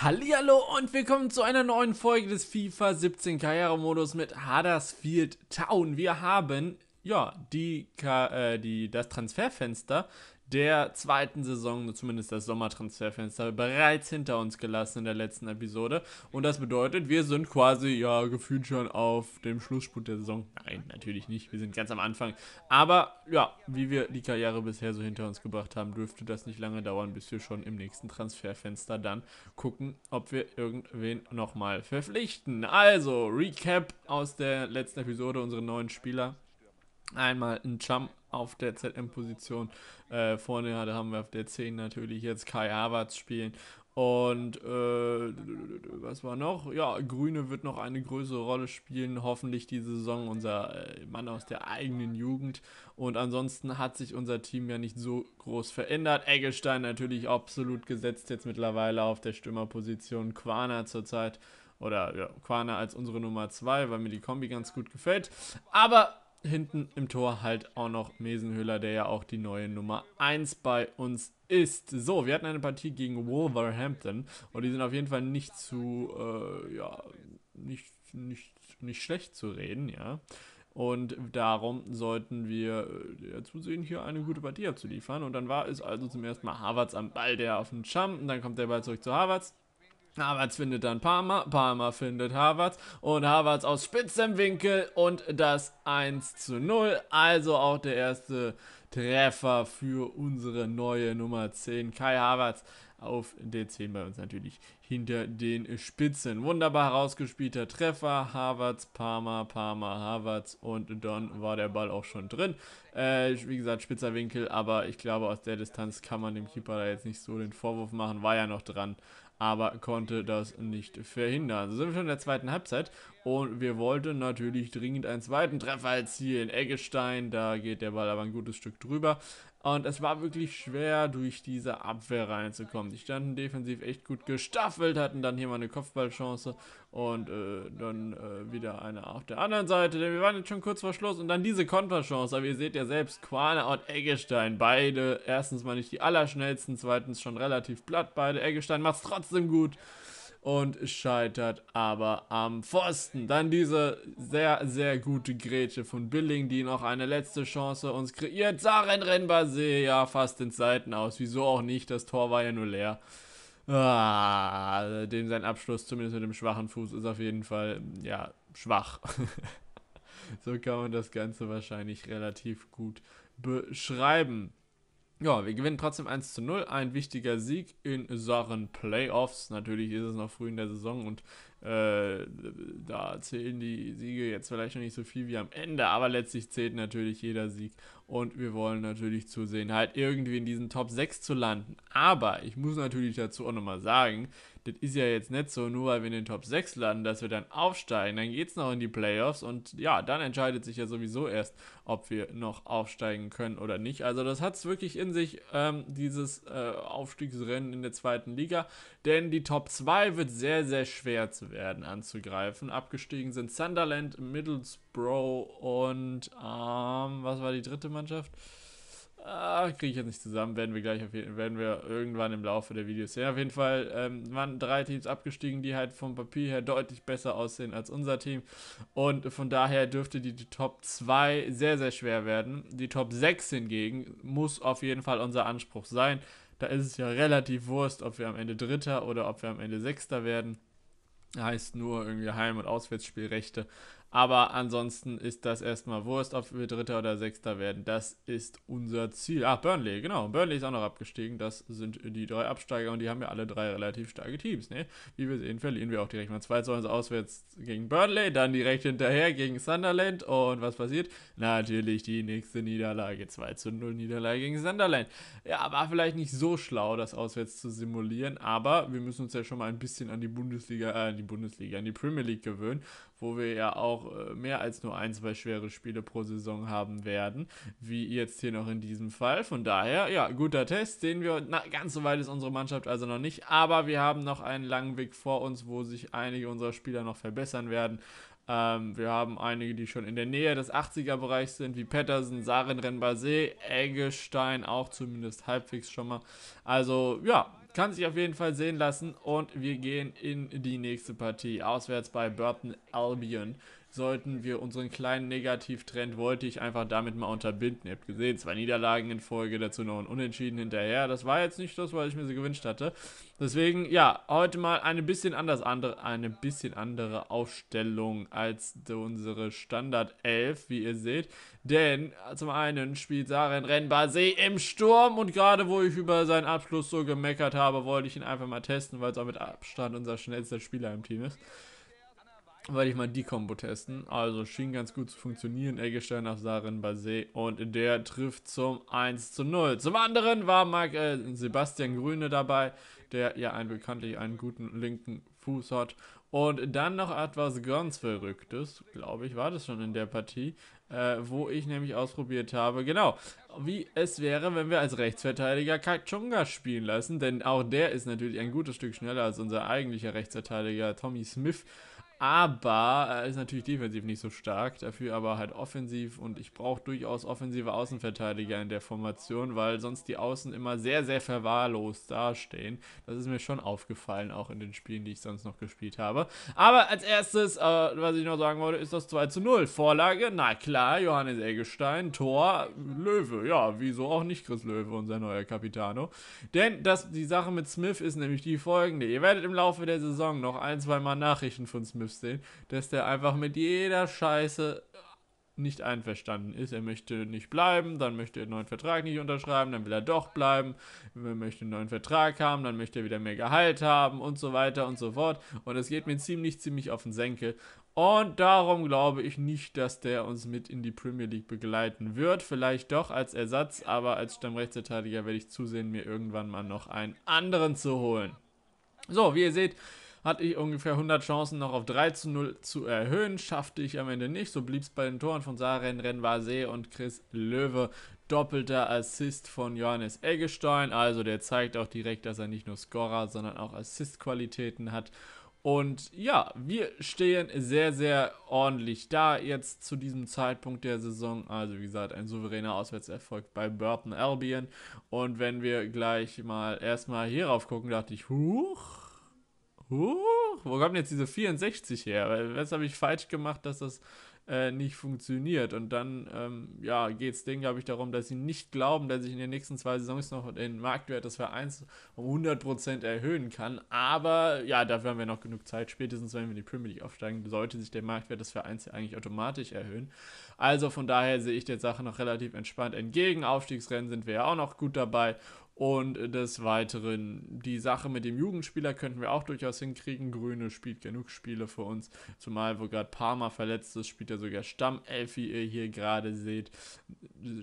Hallihallo und willkommen zu einer neuen Folge des FIFA 17 Karrieremodus mit Huddersfield Town. Wir haben ja die, äh, die das Transferfenster der zweiten Saison, zumindest das Sommertransferfenster, bereits hinter uns gelassen in der letzten Episode. Und das bedeutet, wir sind quasi ja gefühlt schon auf dem Schlussspurt der Saison. Nein, natürlich nicht. Wir sind ganz am Anfang. Aber ja, wie wir die Karriere bisher so hinter uns gebracht haben, dürfte das nicht lange dauern, bis wir schon im nächsten Transferfenster dann gucken, ob wir irgendwen nochmal verpflichten. Also, Recap aus der letzten Episode, unsere neuen Spieler. Einmal ein Cham auf der ZM-Position. Äh, vorne ja, haben wir auf der 10 natürlich jetzt Kai Havertz spielen. Und äh, was war noch? Ja, Grüne wird noch eine größere Rolle spielen, hoffentlich diese Saison, unser äh, Mann aus der eigenen Jugend. Und ansonsten hat sich unser Team ja nicht so groß verändert. Eggestein natürlich absolut gesetzt jetzt mittlerweile auf der Stürmerposition, Quana zurzeit. Oder ja, Quana als unsere Nummer 2, weil mir die Kombi ganz gut gefällt. Aber hinten im Tor halt auch noch Mesenhöhler, der ja auch die neue Nummer 1 bei uns ist. So, wir hatten eine Partie gegen Wolverhampton und die sind auf jeden Fall nicht zu, äh, ja, nicht, nicht, nicht schlecht zu reden, ja. Und darum sollten wir äh, ja, zusehen, hier eine gute Partie abzuliefern. Und dann war es also zum ersten Mal Harvards am Ball, der auf den Jump. Und dann kommt der Ball zurück zu Harvards. Havertz findet dann Parma, Parma findet Havertz und Havertz aus spitzem Winkel und das 1 zu 0. Also auch der erste Treffer für unsere neue Nummer 10, Kai Havertz auf der 10 bei uns natürlich hinter den Spitzen. Wunderbar herausgespielter Treffer, Havertz, Parma, Parma, Havertz und dann war der Ball auch schon drin. Äh, wie gesagt, spitzer Winkel, aber ich glaube aus der Distanz kann man dem Keeper da jetzt nicht so den Vorwurf machen, war ja noch dran aber konnte das nicht verhindern. So sind wir schon in der zweiten Halbzeit und wir wollten natürlich dringend einen zweiten Treffer erzielen. Eggestein, da geht der Ball aber ein gutes Stück drüber. Und es war wirklich schwer, durch diese Abwehr reinzukommen. Die standen defensiv echt gut gestaffelt, hatten dann hier mal eine Kopfballchance und äh, dann äh, wieder eine auf der anderen Seite. Denn wir waren jetzt schon kurz vor Schluss und dann diese Konterchance. Aber ihr seht ja selbst, Quana und Eggestein, beide erstens mal nicht die allerschnellsten, zweitens schon relativ platt, beide. Eggestein macht es trotzdem gut und scheitert aber am Pfosten. Dann diese sehr, sehr gute Grätsche von Billing, die noch eine letzte Chance uns kreiert. Saren Renbase, ja, fast ins Seiten aus. Wieso auch nicht? Das Tor war ja nur leer. Ah, dem sein Abschluss, zumindest mit dem schwachen Fuß, ist auf jeden Fall, ja, schwach. so kann man das Ganze wahrscheinlich relativ gut beschreiben. Ja, wir gewinnen trotzdem 1 zu 0. Ein wichtiger Sieg in Sachen Playoffs. Natürlich ist es noch früh in der Saison und äh, da zählen die Siege jetzt vielleicht noch nicht so viel wie am Ende, aber letztlich zählt natürlich jeder Sieg und wir wollen natürlich zusehen, halt irgendwie in diesen Top 6 zu landen. Aber ich muss natürlich dazu auch nochmal sagen, das ist ja jetzt nicht so, nur weil wir in den Top 6 landen, dass wir dann aufsteigen. Dann geht es noch in die Playoffs und ja, dann entscheidet sich ja sowieso erst, ob wir noch aufsteigen können oder nicht. Also das hat es wirklich in sich, ähm, dieses äh, Aufstiegsrennen in der zweiten Liga, denn die Top 2 wird sehr, sehr schwer zu zu werden, anzugreifen. Abgestiegen sind Sunderland, Middlesbrough und ähm, was war die dritte Mannschaft? Ah, kriege ich jetzt nicht zusammen, werden wir gleich auf jeden, werden wir irgendwann im Laufe der Videos sehen. Auf jeden Fall ähm, waren drei Teams abgestiegen, die halt vom Papier her deutlich besser aussehen als unser Team. Und von daher dürfte die, die Top 2 sehr, sehr schwer werden. Die Top 6 hingegen muss auf jeden Fall unser Anspruch sein. Da ist es ja relativ Wurst, ob wir am Ende Dritter oder ob wir am Ende Sechster werden heißt nur irgendwie Heim- und Auswärtsspielrechte. Aber ansonsten ist das erstmal Wurst, ob wir Dritter oder Sechster werden. Das ist unser Ziel. Ach, Burnley, genau. Burnley ist auch noch abgestiegen. Das sind die drei Absteiger und die haben ja alle drei relativ starke Teams. Ne? Wie wir sehen, verlieren wir auch direkt mal 2 zu 1 auswärts gegen Burnley, dann direkt hinterher gegen Sunderland. Und was passiert? Natürlich die nächste Niederlage. 2 zu 0 Niederlage gegen Sunderland. Ja, war vielleicht nicht so schlau, das auswärts zu simulieren, aber wir müssen uns ja schon mal ein bisschen an die Bundesliga, äh, an die Bundesliga, an die Premier League gewöhnen wo wir ja auch äh, mehr als nur ein, zwei schwere Spiele pro Saison haben werden, wie jetzt hier noch in diesem Fall. Von daher, ja, guter Test, sehen wir. Na, ganz so weit ist unsere Mannschaft also noch nicht, aber wir haben noch einen langen Weg vor uns, wo sich einige unserer Spieler noch verbessern werden. Ähm, wir haben einige, die schon in der Nähe des 80er-Bereichs sind, wie Pettersen, Sarin Renbase, Eggestein auch zumindest halbwegs schon mal. Also ja, kann sich auf jeden Fall sehen lassen und wir gehen in die nächste Partie, auswärts bei Burton Albion sollten wir unseren kleinen Negativtrend, wollte ich einfach damit mal unterbinden. Ihr habt gesehen, zwei Niederlagen in Folge, dazu noch ein Unentschieden hinterher. Das war jetzt nicht das, was ich mir so gewünscht hatte. Deswegen, ja, heute mal eine bisschen anders andere, eine bisschen andere Aufstellung als unsere Standard 11, wie ihr seht. Denn zum einen spielt Saren Renbase im Sturm und gerade wo ich über seinen Abschluss so gemeckert habe, wollte ich ihn einfach mal testen, weil es auch mit Abstand unser schnellster Spieler im Team ist werde ich mal die Combo testen. Also schien ganz gut zu funktionieren. Eggestein auf Sarin Basé und der trifft zum 1 zu 0. Zum anderen war Mark, äh, Sebastian Grüne dabei, der ja ein, bekanntlich einen guten linken Fuß hat. Und dann noch etwas ganz Verrücktes, glaube ich, war das schon in der Partie, äh, wo ich nämlich ausprobiert habe, genau, wie es wäre, wenn wir als Rechtsverteidiger Kachunga spielen lassen, denn auch der ist natürlich ein gutes Stück schneller als unser eigentlicher Rechtsverteidiger Tommy Smith aber er ist natürlich defensiv nicht so stark, dafür aber halt offensiv und ich brauche durchaus offensive Außenverteidiger in der Formation, weil sonst die Außen immer sehr, sehr verwahrlost dastehen. Das ist mir schon aufgefallen, auch in den Spielen, die ich sonst noch gespielt habe. Aber als erstes, äh, was ich noch sagen wollte, ist das 2 zu 0. Vorlage, na klar, Johannes Eggestein, Tor, Löwe, ja, wieso auch nicht Chris Löwe, unser neuer Capitano. Denn das, die Sache mit Smith ist nämlich die folgende. Ihr werdet im Laufe der Saison noch ein, zwei Mal Nachrichten von Smith Videos sehen, dass der einfach mit jeder Scheiße äh, nicht einverstanden ist. Er möchte nicht bleiben, dann möchte er einen neuen Vertrag nicht unterschreiben, dann will er doch bleiben, er möchte einen neuen Vertrag haben, dann möchte er wieder mehr Gehalt haben und so weiter und so fort. Und es geht mir ziemlich, ziemlich auf den Senkel. Und darum glaube ich nicht, dass der uns mit in die Premier League begleiten wird. Vielleicht doch als Ersatz, aber als Stammrechtsverteidiger werde ich zusehen, mir irgendwann mal noch einen anderen zu holen. So, wie ihr seht, hatte ich ungefähr 100 Chancen noch auf 3 zu 0 zu erhöhen, schaffte ich am Ende nicht. So blieb es bei den Toren von Saren Renvase und Chris Löwe. Doppelter Assist von Johannes Eggestein. Also der zeigt auch direkt, dass er nicht nur Scorer, sondern auch Assist-Qualitäten hat. Und ja, wir stehen sehr, sehr ordentlich da jetzt zu diesem Zeitpunkt der Saison. Also wie gesagt, ein souveräner Auswärtserfolg bei Burton Albion. Und wenn wir gleich mal erstmal hierauf gucken, dachte ich, huch, Huch, wo kommen jetzt diese 64 her? Was habe ich falsch gemacht, dass das äh, nicht funktioniert? Und dann ähm, ja, geht es denen, glaube ich, darum, dass sie nicht glauben, dass ich in den nächsten zwei Saisons noch den Marktwert des Vereins um 100% erhöhen kann. Aber ja, dafür haben wir noch genug Zeit. Spätestens, wenn wir in die Premier League aufsteigen, sollte sich der Marktwert des Vereins eigentlich automatisch erhöhen. Also von daher sehe ich der Sache noch relativ entspannt entgegen. Aufstiegsrennen sind wir ja auch noch gut dabei. Und des Weiteren, die Sache mit dem Jugendspieler könnten wir auch durchaus hinkriegen. Grüne spielt genug Spiele für uns, zumal wo gerade Parma verletzt ist, spielt er sogar Stammelf, wie ihr hier gerade seht,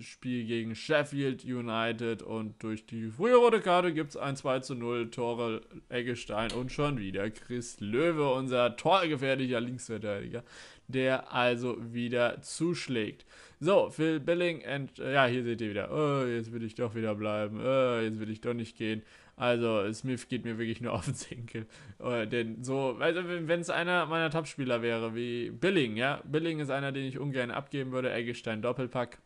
Spiel gegen Sheffield United und durch die frühe rote Karte gibt es ein 2 zu 0 Tore Eggestein und schon wieder Chris Löwe, unser torgefährlicher Linksverteidiger, der also wieder zuschlägt. So, Phil Billing, and, ja, hier seht ihr wieder, oh, jetzt will ich doch wieder bleiben, oh, jetzt will ich doch nicht gehen. Also, Smith geht mir wirklich nur auf den Senkel. Äh, oh, denn so, also, wenn es einer meiner Top-Spieler wäre, wie Billing, ja, Billing ist einer, den ich ungern abgeben würde, Eggestein Doppelpack,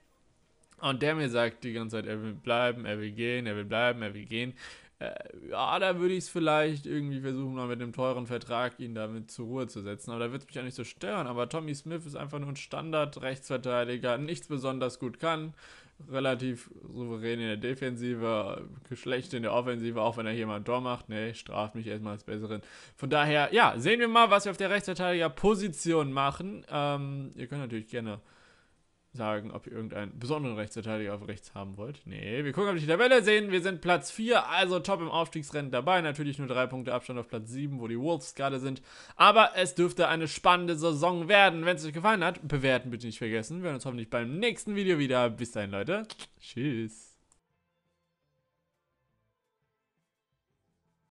und der mir sagt die ganze Zeit, er will bleiben, er will gehen, er will bleiben, er will gehen. Äh, ja, da würde ich es vielleicht irgendwie versuchen, mal mit dem teuren Vertrag ihn damit zur Ruhe zu setzen. Aber da wird es mich auch nicht so stören. Aber Tommy Smith ist einfach nur ein Standard-Rechtsverteidiger, nichts besonders gut kann. Relativ souverän in der Defensive, geschlecht in der Offensive, auch wenn er hier mal ein Tor macht. Nee, straft mich erstmal als Besseren. Von daher, ja, sehen wir mal, was wir auf der Rechtsverteidigerposition machen. Ähm, ihr könnt natürlich gerne sagen, ob ihr irgendeinen besonderen Rechtsverteidiger auf rechts haben wollt. Nee, wir gucken, ob die Tabelle sehen. Wir sind Platz 4, also top im Aufstiegsrennen dabei. Natürlich nur drei Punkte Abstand auf Platz 7, wo die Wolves gerade sind. Aber es dürfte eine spannende Saison werden. Wenn es euch gefallen hat, bewerten bitte nicht vergessen. Wir hören uns hoffentlich beim nächsten Video wieder. Bis dahin, Leute. Tschüss.